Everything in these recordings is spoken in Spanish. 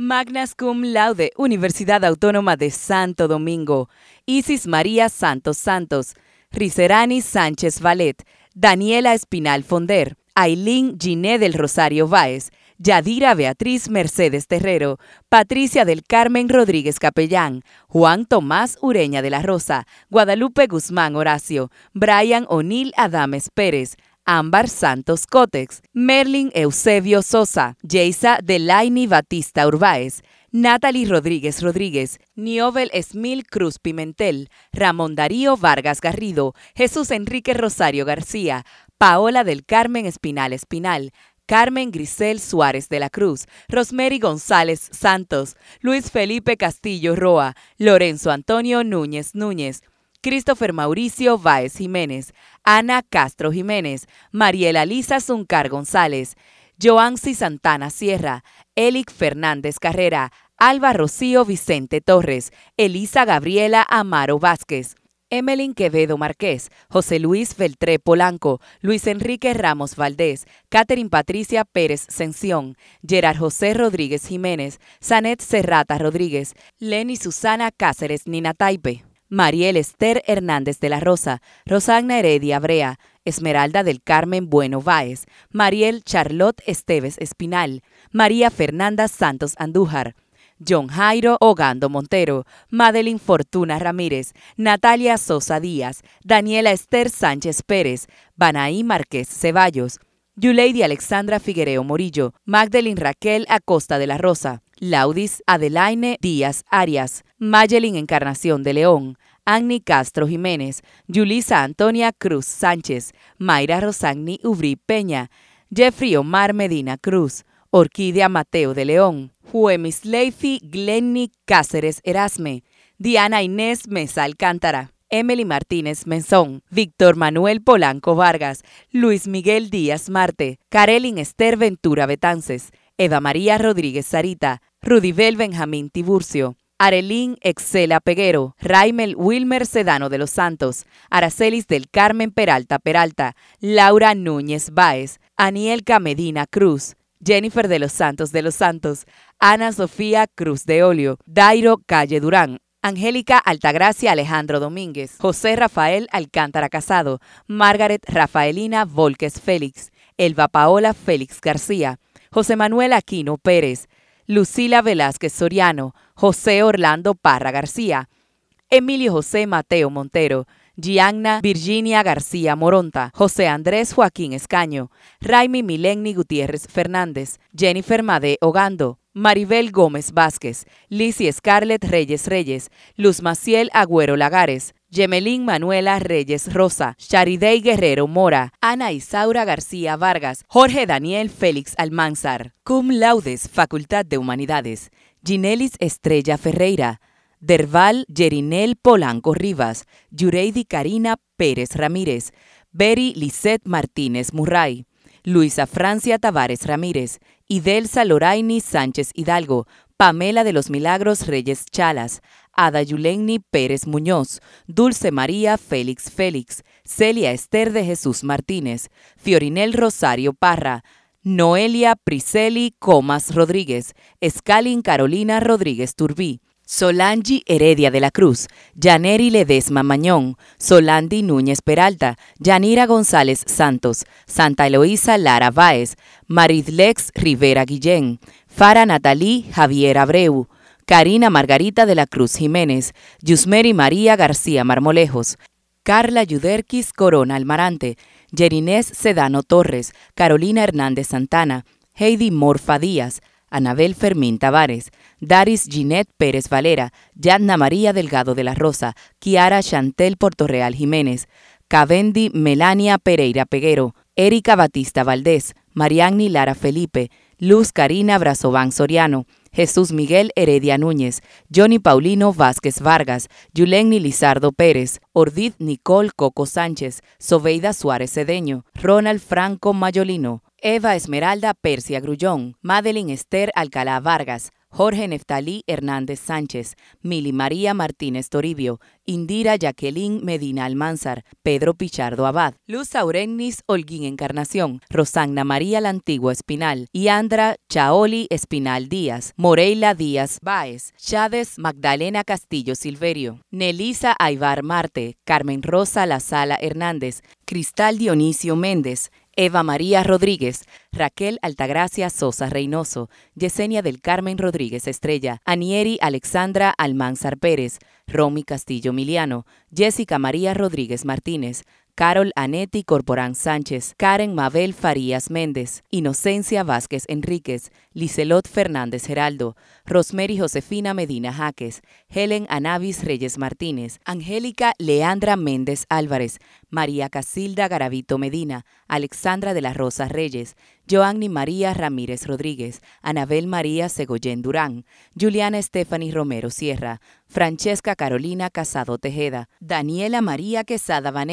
Magnas Cum Laude, Universidad Autónoma de Santo Domingo, Isis María Santos Santos, Ricerani Sánchez Valet, Daniela Espinal Fonder, Aileen Giné del Rosario Báez, Yadira Beatriz Mercedes Terrero, Patricia del Carmen Rodríguez Capellán, Juan Tomás Ureña de la Rosa, Guadalupe Guzmán Horacio, Brian O'Neill Adames Pérez, Ámbar Santos Cotex, Merlin Eusebio Sosa, Jaisa Delaini Batista Urbáez, Natalie Rodríguez Rodríguez, Niobel Esmil Cruz Pimentel, Ramón Darío Vargas Garrido, Jesús Enrique Rosario García, Paola del Carmen Espinal Espinal, Carmen Grisel Suárez de la Cruz, Rosemary González Santos, Luis Felipe Castillo Roa, Lorenzo Antonio Núñez Núñez, Christopher Mauricio Báez Jiménez, Ana Castro Jiménez, Mariela Lisa Zuncar González, Joansi Santana Sierra, Elic Fernández Carrera, Alba Rocío Vicente Torres, Elisa Gabriela Amaro Vázquez, Emelín Quevedo Marqués, José Luis Beltré Polanco, Luis Enrique Ramos Valdés, Catherine Patricia Pérez Sención, Gerard José Rodríguez Jiménez, Sanet Serrata Rodríguez, Lenny Susana Cáceres Nina Taipe. Mariel Esther Hernández de la Rosa, Rosagna Heredia Brea, Esmeralda del Carmen Bueno Báez, Mariel Charlotte Esteves Espinal, María Fernanda Santos Andújar, John Jairo Ogando Montero, Madeline Fortuna Ramírez, Natalia Sosa Díaz, Daniela Esther Sánchez Pérez, Banaí Márquez Ceballos, Yuleidy Alexandra Figuereo Morillo, Magdalene Raquel Acosta de la Rosa, Laudis Adelaine Díaz Arias, Mayelin Encarnación de León, Agni Castro Jiménez, Yulisa Antonia Cruz Sánchez, Mayra Rosagni Ubrí Peña, Jeffrey Omar Medina Cruz, Orquídea Mateo de León, Juemis Leifi Glenny Cáceres Erasme, Diana Inés Mesa Alcántara. Emily Martínez Menzón, Víctor Manuel Polanco Vargas, Luis Miguel Díaz Marte, Karelin Esther Ventura Betances, Eva María Rodríguez Sarita, Rudibel Benjamín Tiburcio, Arelín Excela Peguero, Raimel Wilmer Sedano de los Santos, Aracelis del Carmen Peralta Peralta, Laura Núñez Báez, Anielca Medina Cruz, Jennifer de los Santos de los Santos, Ana Sofía Cruz de Olio, Dairo Calle Durán, Angélica Altagracia Alejandro Domínguez, José Rafael Alcántara Casado, Margaret Rafaelina Volques Félix, Elba Paola Félix García, José Manuel Aquino Pérez, Lucila Velázquez Soriano, José Orlando Parra García, Emilio José Mateo Montero, Gianna Virginia García Moronta, José Andrés Joaquín Escaño, Raimi Mileni Gutiérrez Fernández, Jennifer Made Ogando, Maribel Gómez Vázquez, Lizzie Scarlett Reyes Reyes, Luz Maciel Agüero Lagares, Yemelín Manuela Reyes Rosa, Charidey Guerrero Mora, Ana Isaura García Vargas, Jorge Daniel Félix Almanzar, Cum Laudes, Facultad de Humanidades, Ginelis Estrella Ferreira, Derval Yerinel Polanco Rivas, Yureidi Karina Pérez Ramírez, Beri Lisette Martínez Murray, Luisa Francia Tavares Ramírez, Idelsa Loraini Sánchez Hidalgo, Pamela de los Milagros Reyes Chalas, Ada Yuleni Pérez Muñoz, Dulce María Félix Félix, Celia Esther de Jesús Martínez, Fiorinel Rosario Parra, Noelia Priseli Comas Rodríguez, Escalin Carolina Rodríguez Turbí, Solangi Heredia de la Cruz, Yaneri Ledesma Mañón, Solandi Núñez Peralta, Yanira González Santos, Santa Eloísa Lara Báez, Maridlex Rivera Guillén, Fara Natalí Javier Abreu, Karina Margarita de la Cruz Jiménez, Yusmeri María García Marmolejos, Carla Yuderquis Corona Almarante, Yerinés Sedano Torres, Carolina Hernández Santana, Heidi Morfa Díaz, Anabel Fermín Tavares, Daris Ginette Pérez Valera, Yadna María Delgado de la Rosa, Kiara Chantel Portorreal Jiménez, Cavendi Melania Pereira Peguero, Erika Batista Valdés, Mariani Lara Felipe, Luz Karina Brazován Soriano, Jesús Miguel Heredia Núñez, Johnny Paulino Vázquez Vargas, Yuleni Lizardo Pérez, Ordid Nicole Coco Sánchez, Sobeida Suárez Cedeño, Ronald Franco Mayolino, Eva Esmeralda Persia Grullón, Madeline Esther Alcalá Vargas, Jorge Neftalí Hernández Sánchez, Mili María Martínez Toribio, Indira Jacqueline Medina Almanzar, Pedro Pichardo Abad, Luz Aurenis Holguín Encarnación, Rosanna María La Antigua Espinal, Yandra Chaoli Espinal Díaz, Moreila Díaz Báez, Chávez Magdalena Castillo Silverio, Nelisa Aibar Marte, Carmen Rosa La Sala Hernández, Cristal Dionisio Méndez, Eva María Rodríguez, Raquel Altagracia Sosa Reynoso, Yesenia del Carmen Rodríguez Estrella, Anieri Alexandra Almanzar Pérez, Romy Castillo Miliano, Jessica María Rodríguez Martínez, Carol Anetti Corporán Sánchez, Karen Mabel Farías Méndez, Inocencia Vázquez Enríquez, Licelot Fernández Geraldo, Rosemary Josefina Medina Jaques, Helen Anavis Reyes Martínez, Angélica Leandra Méndez Álvarez, María Casilda Garavito Medina, Alexandra de las Rosas Reyes, Joanny María Ramírez Rodríguez, Anabel María Segoyen Durán, Juliana Stephanie Romero Sierra, Francesca Carolina Casado Tejeda, Daniela María Quesada Van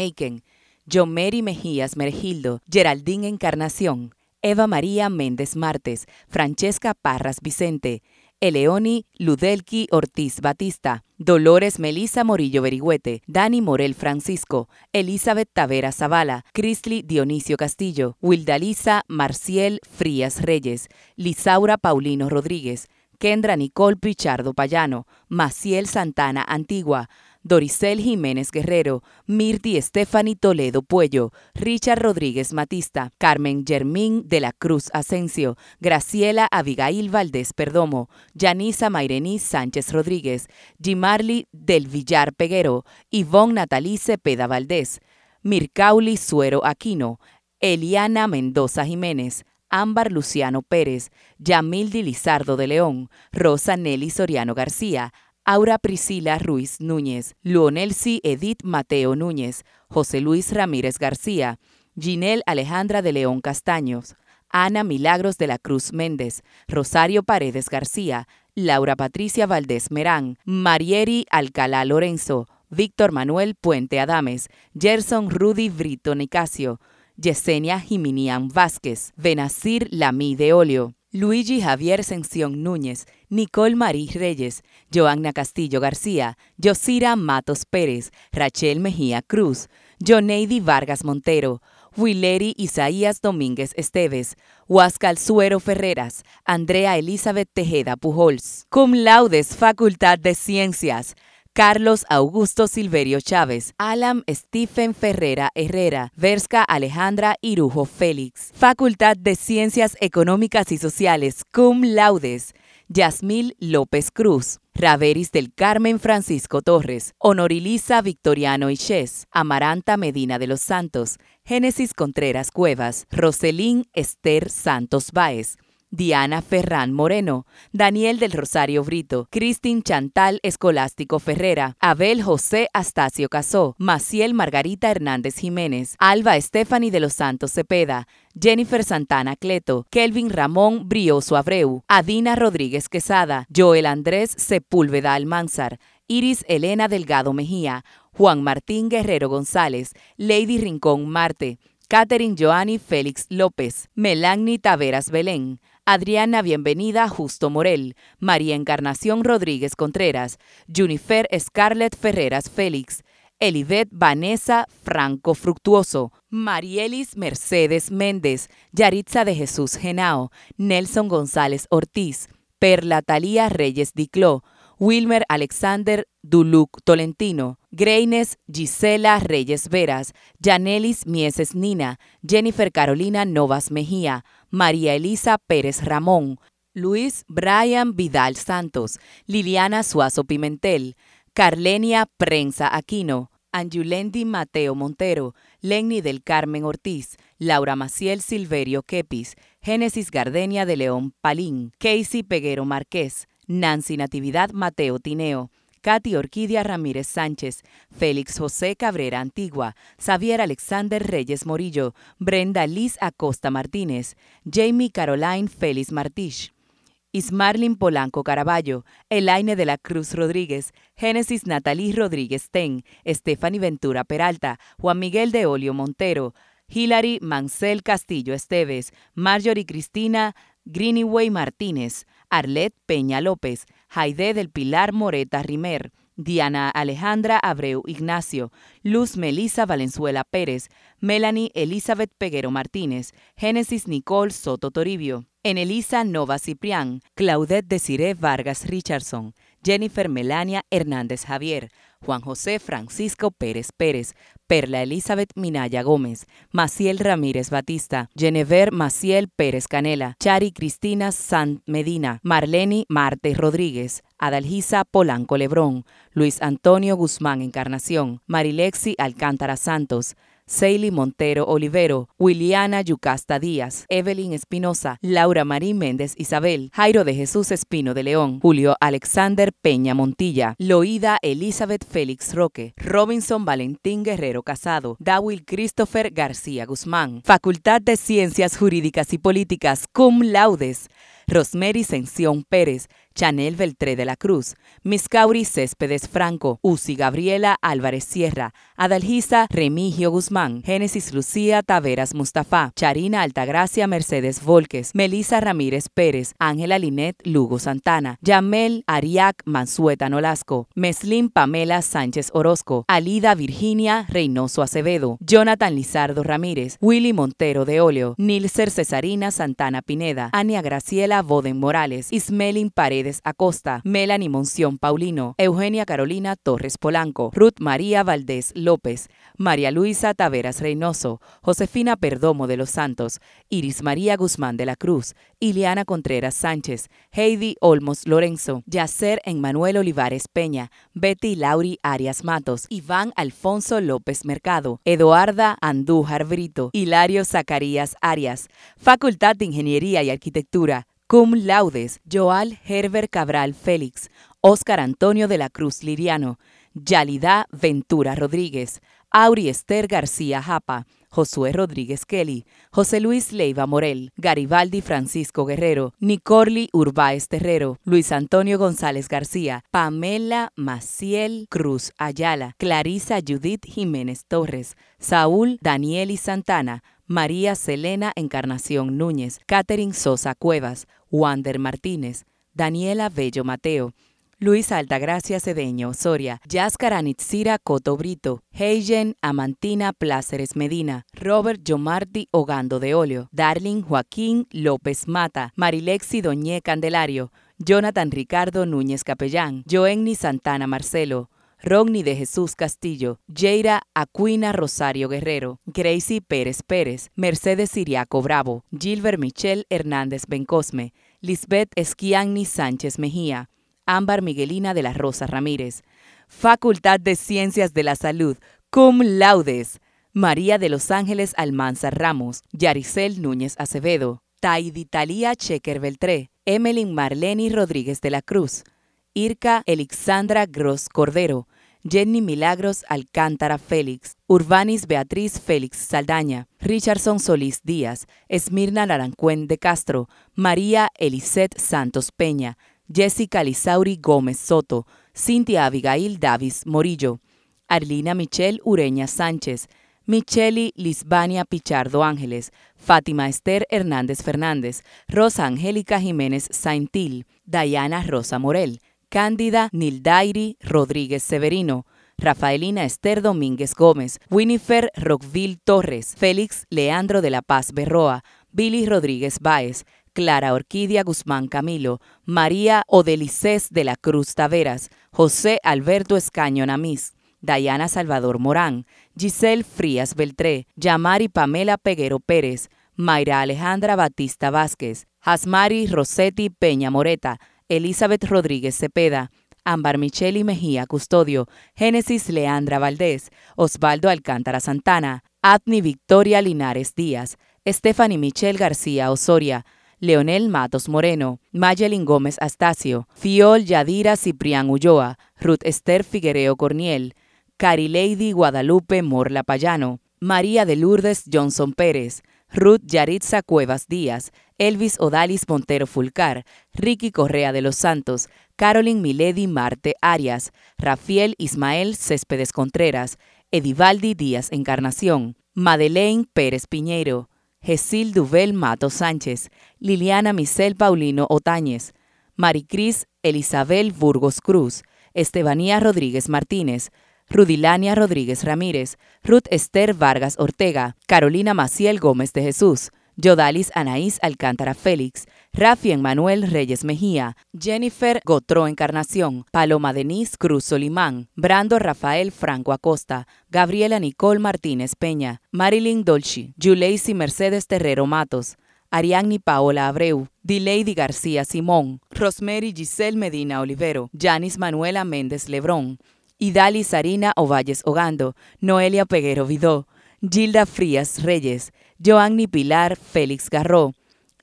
Yomeri Mejías Mergildo, Geraldín Encarnación, Eva María Méndez Martes, Francesca Parras Vicente, Eleoni Ludelki Ortiz Batista, Dolores Melisa Morillo Berigüete, Dani Morel Francisco, Elizabeth Tavera Zavala, Crisly Dionisio Castillo, Wildalisa Marciel Frías Reyes, Lisaura Paulino Rodríguez, Kendra Nicole Pichardo Payano, Maciel Santana Antigua, Dorisel Jiménez Guerrero, Mirti Estefani Toledo Puello, Richard Rodríguez Matista, Carmen Germín de la Cruz Asensio, Graciela Abigail Valdés Perdomo, Yanisa Mairení Sánchez Rodríguez, Jimarly del Villar Peguero, Ivonne Natalice Peda Valdés, Mircauli Suero Aquino, Eliana Mendoza Jiménez, Ámbar Luciano Pérez, Yamildi Lizardo de León, Rosa Nelly Soriano García, Aura Priscila Ruiz Núñez, Luonelsi Edith Mateo Núñez, José Luis Ramírez García, Ginel Alejandra de León Castaños, Ana Milagros de la Cruz Méndez, Rosario Paredes García, Laura Patricia Valdés Merán, Marieri Alcalá Lorenzo, Víctor Manuel Puente Adames, Gerson Rudy Brito Nicasio, Yesenia Jiminian Vázquez, Benacir Lamí de Olio, Luigi Javier Sención Núñez, Nicole Marí Reyes, Joanna Castillo García, Yosira Matos Pérez, Rachel Mejía Cruz, Joneidi Vargas Montero, Wileri Isaías Domínguez Esteves, Huascal Suero Ferreras, Andrea Elizabeth Tejeda Pujols. Cum laudes, Facultad de Ciencias. Carlos Augusto Silverio Chávez, Alan Stephen Ferrera Herrera, Verska Alejandra Irujo Félix. Facultad de Ciencias Económicas y Sociales, cum laudes, Yasmil López Cruz. Raveris del Carmen Francisco Torres, Honorilisa Victoriano Ichez, Amaranta Medina de los Santos, Génesis Contreras Cuevas, Roselín Esther Santos Báez, Diana Ferrán Moreno, Daniel del Rosario Brito, Cristin Chantal Escolástico Ferrera, Abel José Astacio Casó, Maciel Margarita Hernández Jiménez, Alba Estefani de los Santos Cepeda, Jennifer Santana Cleto, Kelvin Ramón Brioso Abreu, Adina Rodríguez Quesada, Joel Andrés Sepúlveda Almanzar, Iris Elena Delgado Mejía, Juan Martín Guerrero González, Lady Rincón Marte, Catherine Joanny Félix López, Melanie Taveras Belén, Adriana Bienvenida Justo Morel, María Encarnación Rodríguez Contreras, Junifer Scarlett Ferreras Félix, Elivet Vanessa Franco Fructuoso, Marielis Mercedes Méndez, Yaritza de Jesús Genao, Nelson González Ortiz, Perla Talía Reyes Dicló, Wilmer Alexander Duluc Tolentino, Greines Gisela Reyes Veras, Yanelis Mieses Nina, Jennifer Carolina Novas Mejía, María Elisa Pérez Ramón, Luis Brian Vidal Santos, Liliana Suazo Pimentel, Carlenia Prensa Aquino, Anjulendi Mateo Montero, Lenny del Carmen Ortiz, Laura Maciel Silverio Kepis, Génesis Gardenia de León Palín, Casey Peguero Márquez, Nancy Natividad Mateo Tineo, Katy Orquídea Ramírez Sánchez, Félix José Cabrera Antigua, Xavier Alexander Reyes Morillo, Brenda Liz Acosta Martínez, Jamie Caroline Félix Martínez, Ismarlin Polanco Caraballo, Elaine de la Cruz Rodríguez, Génesis Natalí Rodríguez Ten, Stephanie Ventura Peralta, Juan Miguel de Olio Montero, Hilary Mancel Castillo Esteves, Marjorie Cristina Greenway Martínez, Arlet Peña López, Jaide del Pilar Moreta Rimer, Diana Alejandra Abreu Ignacio, Luz Melisa Valenzuela Pérez, Melanie Elizabeth Peguero Martínez, Génesis Nicole Soto Toribio, Enelisa Nova Ciprián, Claudette Desiré Vargas Richardson, Jennifer Melania Hernández Javier, Juan José Francisco Pérez Pérez, Perla Elizabeth Minaya Gómez, Maciel Ramírez Batista, Genever Maciel Pérez Canela, Chari Cristina Sant Medina, Marleni Marte Rodríguez, Adalgisa Polanco Lebrón, Luis Antonio Guzmán Encarnación, Marilexi Alcántara Santos, Seili Montero Olivero, Williana Yucasta Díaz, Evelyn Espinosa, Laura Marín Méndez Isabel, Jairo de Jesús Espino de León, Julio Alexander Peña Montilla, Loída Elizabeth Félix Roque, Robinson Valentín Guerrero Casado, Dawil Christopher García Guzmán, Facultad de Ciencias Jurídicas y Políticas, Cum Laudes, Rosemary Sención Pérez, Chanel Beltré de la Cruz, Miscauri Céspedes Franco, Uzi Gabriela Álvarez Sierra, Adalgisa Remigio Guzmán, Génesis Lucía Taveras Mustafa, Charina Altagracia Mercedes Volques, Melisa Ramírez Pérez, Ángela Linet Lugo Santana, Yamel Ariac Mansueta Nolasco, Meslin Pamela Sánchez Orozco, Alida Virginia Reynoso Acevedo, Jonathan Lizardo Ramírez, Willy Montero de Oleo, Nilser Cesarina Santana Pineda, Ania Graciela Boden Morales, Ismelin Paredes Acosta, Melanie Monción Paulino, Eugenia Carolina Torres Polanco, Ruth María Valdés López, María Luisa Taveras Reynoso, Josefina Perdomo de los Santos, Iris María Guzmán de la Cruz, Ileana Contreras Sánchez, Heidi Olmos Lorenzo, Yacer Manuel Olivares Peña, Betty Lauri Arias Matos, Iván Alfonso López Mercado, Eduarda Andújar Brito, Hilario Zacarías Arias, Facultad de Ingeniería y Arquitectura, Cum laudes, Joal Herbert Cabral Félix, Oscar Antonio de la Cruz Liriano, Yalidad Ventura Rodríguez, Auri Esther García Japa, Josué Rodríguez Kelly, José Luis Leiva Morel, Garibaldi Francisco Guerrero, Nicorli Urbáez Terrero, Luis Antonio González García, Pamela Maciel Cruz Ayala, Clarisa Judith Jiménez Torres, Saúl Daniel y Santana, María Selena Encarnación Núñez, Catherine Sosa Cuevas, Wander Martínez, Daniela Bello Mateo, Luisa Altagracia Cedeño Soria, Yáscara Anitzira Coto Brito, Heijen Amantina Pláceres Medina, Robert Yomardi Ogando de Olio, Darling Joaquín López Mata, Marilexi Doñé Candelario, Jonathan Ricardo Núñez Capellán, Joenny Santana Marcelo, Rogni de Jesús Castillo, Jeira Acuina Rosario Guerrero, Gracie Pérez Pérez, Mercedes Siriaco Bravo, Gilbert Michel Hernández Bencosme, Lisbeth Esquiani Sánchez Mejía, Ámbar Miguelina de la Rosa Ramírez, Facultad de Ciencias de la Salud, cum laudes, María de los Ángeles Almanza Ramos, Yaricel Núñez Acevedo, Talía Chequer Beltré, Emeline Marleni Rodríguez de la Cruz, Irka Alexandra Gross Cordero, Jenny Milagros Alcántara Félix, Urbanis Beatriz Félix Saldaña, Richardson Solís Díaz, Esmirna Larancuén de Castro, María Elisette Santos Peña, Jessica Lisauri Gómez Soto, Cintia Abigail Davis Morillo, Arlina Michelle Ureña Sánchez, Micheli Lisbania Pichardo Ángeles, Fátima Esther Hernández Fernández, Rosa Angélica Jiménez Saintil, Diana Rosa Morel, Cándida Nildairi Rodríguez Severino, Rafaelina Esther Domínguez Gómez, Winifer Rockville Torres, Félix Leandro de la Paz Berroa, Billy Rodríguez Báez, Clara Orquídea Guzmán Camilo, María Odelicés de la Cruz Taveras, José Alberto Escaño Namís, Dayana Salvador Morán, Giselle Frías Beltré, Yamari Pamela Peguero Pérez, Mayra Alejandra Batista Vázquez, Hasmari Rossetti Peña Moreta, Elizabeth Rodríguez Cepeda, Ámbar Micheli Mejía Custodio, Génesis Leandra Valdés, Osvaldo Alcántara Santana, Adni Victoria Linares Díaz, Stephanie Michel García Osoria, Leonel Matos Moreno, Mayelin Gómez Astacio, Fiol Yadira Ciprián Ulloa, Ruth Esther Figuereo Corniel, Lady Guadalupe Morla Payano, María de Lourdes Johnson Pérez, Ruth Yaritza Cuevas Díaz, Elvis Odalis Montero Fulcar, Ricky Correa de los Santos, Carolyn Miledi Marte Arias, Rafael Ismael Céspedes Contreras, Edivaldi Díaz Encarnación, Madeleine Pérez Piñeiro, Gesil Duvel Mato Sánchez, Liliana Misel Paulino Otañez, Maricris Elisabel Burgos Cruz, Estebanía Rodríguez Martínez, Rudilania Rodríguez Ramírez, Ruth Esther Vargas Ortega, Carolina Maciel Gómez de Jesús, Yodalis Anaís Alcántara Félix, Rafi Manuel Reyes Mejía, Jennifer Gotró Encarnación, Paloma Denise Cruz Solimán, Brando Rafael Franco Acosta, Gabriela Nicole Martínez Peña, Marilyn Dolci, Yuleisi Mercedes Terrero Matos, Ariadne Paola Abreu, Dileidi García Simón, Rosemary Giselle Medina Olivero, Yanis Manuela Méndez Lebrón, Idali Sarina Ovalles Ogando, Noelia Peguero Vidó, Gilda Frías Reyes, Joanny Pilar Félix Garró,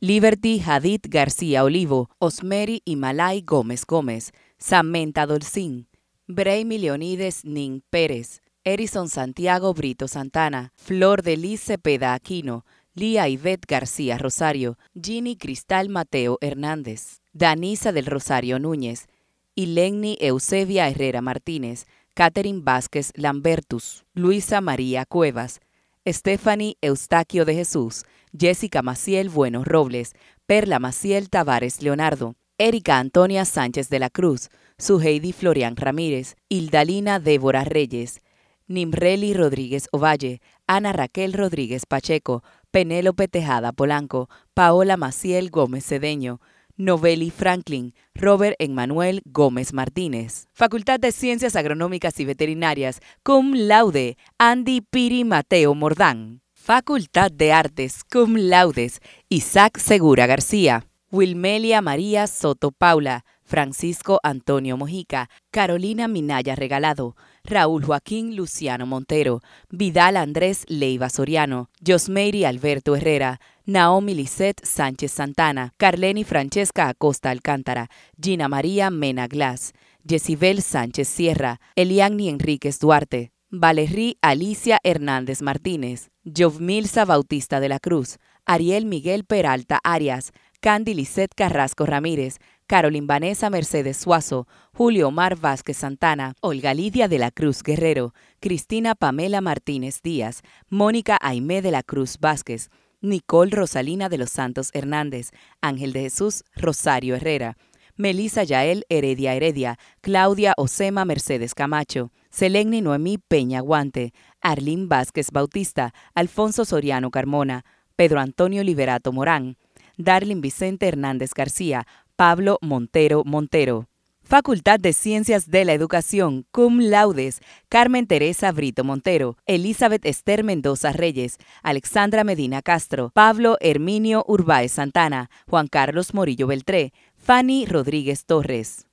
Liberty Hadid García Olivo, Osmeri Himalay Gómez Gómez, Samantha Dolcín, Braymi Leonides Nin Pérez, Erison Santiago Brito Santana, Flor de Liz Cepeda Aquino, Lía Ivette García Rosario, Ginny Cristal Mateo Hernández, Danisa del Rosario Núñez, Ileni Eusebia Herrera Martínez, Catherine Vázquez Lambertus, Luisa María Cuevas, Stephanie Eustaquio de Jesús, Jessica Maciel Bueno Robles, Perla Maciel Tavares Leonardo, Erika Antonia Sánchez de la Cruz, Suheidi Florian Ramírez, Hildalina Débora Reyes, Nimreli Rodríguez Ovalle, Ana Raquel Rodríguez Pacheco, Penélope Tejada Polanco, Paola Maciel Gómez Cedeño, Novelli Franklin, Robert Emmanuel Gómez Martínez. Facultad de Ciencias Agronómicas y Veterinarias, cum laude, Andy Piri Mateo Mordán. Facultad de Artes, cum laudes, Isaac Segura García. Wilmelia María Soto Paula, Francisco Antonio Mojica, Carolina Minaya Regalado, Raúl Joaquín Luciano Montero, Vidal Andrés Leiva Soriano, Josmeiri Alberto Herrera, Naomi Lisette Sánchez Santana, Carleni Francesca Acosta Alcántara, Gina María Mena Glass, Yesibel Sánchez Sierra, Eliani Enríquez Duarte, Valerí Alicia Hernández Martínez, Jovmilsa Bautista de la Cruz, Ariel Miguel Peralta Arias, Candy Lisette Carrasco Ramírez, Carolín Vanessa Mercedes Suazo, Julio Omar Vázquez Santana, Olga Lidia de la Cruz Guerrero, Cristina Pamela Martínez Díaz, Mónica Aimé de la Cruz Vázquez, Nicole Rosalina de los Santos Hernández, Ángel de Jesús Rosario Herrera, Melisa Yael Heredia Heredia, Claudia Osema Mercedes Camacho, Seleni Noemí Peña Guante, Arlín Vázquez Bautista, Alfonso Soriano Carmona, Pedro Antonio Liberato Morán, Darlin Vicente Hernández García, Pablo Montero Montero. Facultad de Ciencias de la Educación, cum laudes, Carmen Teresa Brito Montero, Elizabeth Esther Mendoza Reyes, Alexandra Medina Castro, Pablo Herminio Urbáez Santana, Juan Carlos Morillo Beltré, Fanny Rodríguez Torres.